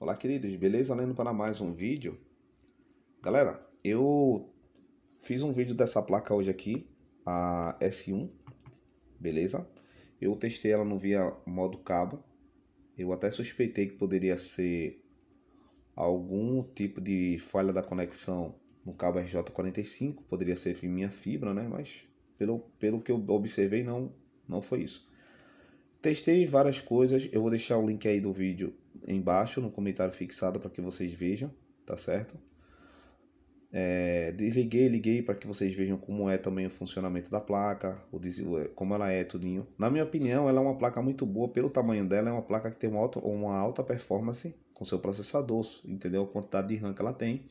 Olá, queridos, beleza? Lendo para mais um vídeo. Galera, eu fiz um vídeo dessa placa hoje aqui, a S1, beleza? Eu testei ela no via modo cabo. Eu até suspeitei que poderia ser algum tipo de falha da conexão no cabo RJ45, poderia ser minha fibra, né? Mas pelo, pelo que eu observei, não, não foi isso. Testei várias coisas, eu vou deixar o link aí do vídeo embaixo no comentário fixado para que vocês vejam, tá certo? É, desliguei, liguei para que vocês vejam como é também o funcionamento da placa, é, como ela é, tudinho. Na minha opinião, ela é uma placa muito boa pelo tamanho dela, é uma placa que tem uma alta, uma alta performance com seu processador, entendeu? A quantidade de RAM que ela tem,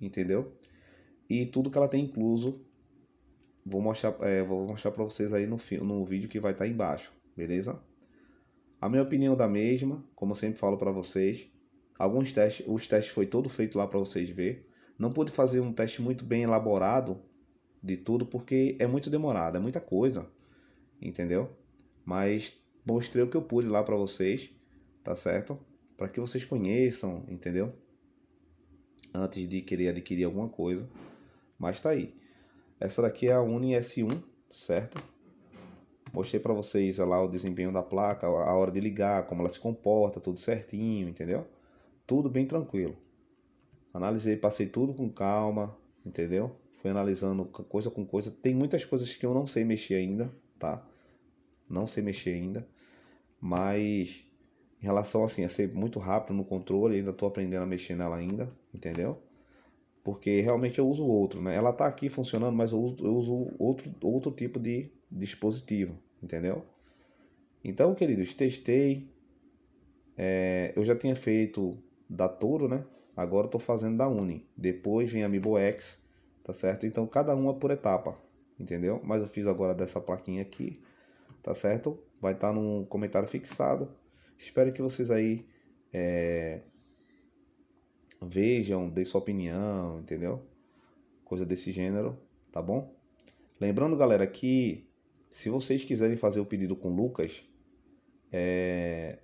entendeu? E tudo que ela tem incluso, vou mostrar, é, vou mostrar para vocês aí no, no vídeo que vai estar tá embaixo, beleza? A minha opinião é da mesma, como sempre falo para vocês. Alguns testes, os testes foi todo feito lá para vocês ver. Não pude fazer um teste muito bem elaborado de tudo porque é muito demorado, é muita coisa, entendeu? Mas mostrei o que eu pude lá para vocês, tá certo? Para que vocês conheçam, entendeu? Antes de querer adquirir alguma coisa, mas tá aí. Essa daqui é a Uni S1, certo? Mostrei para vocês lá o desempenho da placa, a hora de ligar, como ela se comporta, tudo certinho, entendeu? Tudo bem tranquilo. Analisei, passei tudo com calma, entendeu? Fui analisando coisa com coisa. Tem muitas coisas que eu não sei mexer ainda, tá? Não sei mexer ainda. Mas em relação assim, a ser muito rápido no controle, ainda tô aprendendo a mexer nela ainda, entendeu? Porque realmente eu uso outro, né? Ela tá aqui funcionando, mas eu uso, eu uso outro, outro tipo de dispositivo, entendeu? Então, queridos, testei. É, eu já tinha feito da Toro, né? Agora estou fazendo da Uni. Depois vem a Mibo X, tá certo? Então, cada uma por etapa, entendeu? Mas eu fiz agora dessa plaquinha aqui, tá certo? Vai estar tá comentário fixado. Espero que vocês aí é, vejam, dê sua opinião, entendeu? Coisa desse gênero, tá bom? Lembrando, galera, que se vocês quiserem fazer o pedido com Lucas, é...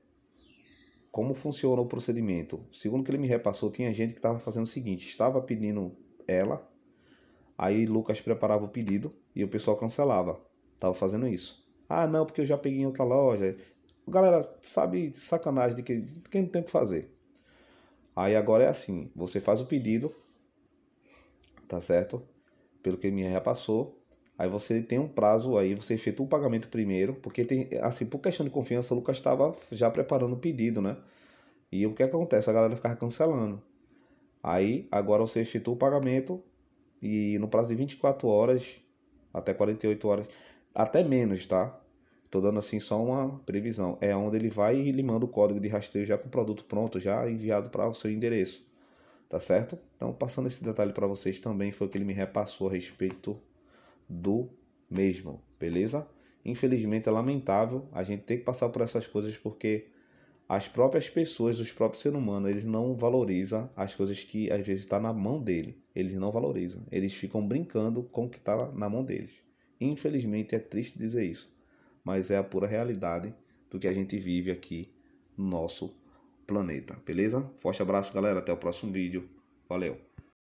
como funciona o procedimento? Segundo que ele me repassou, tinha gente que estava fazendo o seguinte: estava pedindo ela, aí Lucas preparava o pedido e o pessoal cancelava. Estava fazendo isso. Ah, não, porque eu já peguei em outra loja. Galera, sabe sacanagem de, que, de quem não tem o que fazer. Aí agora é assim: você faz o pedido, tá certo? Pelo que ele me repassou, Aí você tem um prazo aí, você efetua o pagamento primeiro, porque tem, assim, por questão de confiança, o Lucas estava já preparando o pedido, né? E o que acontece? A galera ficava cancelando. Aí, agora você efetua o pagamento e no prazo de 24 horas até 48 horas, até menos, tá? Tô dando assim só uma previsão. É onde ele vai e lhe manda o código de rastreio já com o produto pronto, já enviado para o seu endereço. Tá certo? Então, passando esse detalhe para vocês também foi o que ele me repassou a respeito do mesmo, beleza? Infelizmente é lamentável a gente ter que passar por essas coisas porque as próprias pessoas, os próprios seres humanos, eles não valorizam as coisas que às vezes está na mão dele. Eles não valorizam. Eles ficam brincando com o que está na mão deles. Infelizmente é triste dizer isso, mas é a pura realidade do que a gente vive aqui no nosso planeta, beleza? Forte abraço, galera. Até o próximo vídeo. Valeu!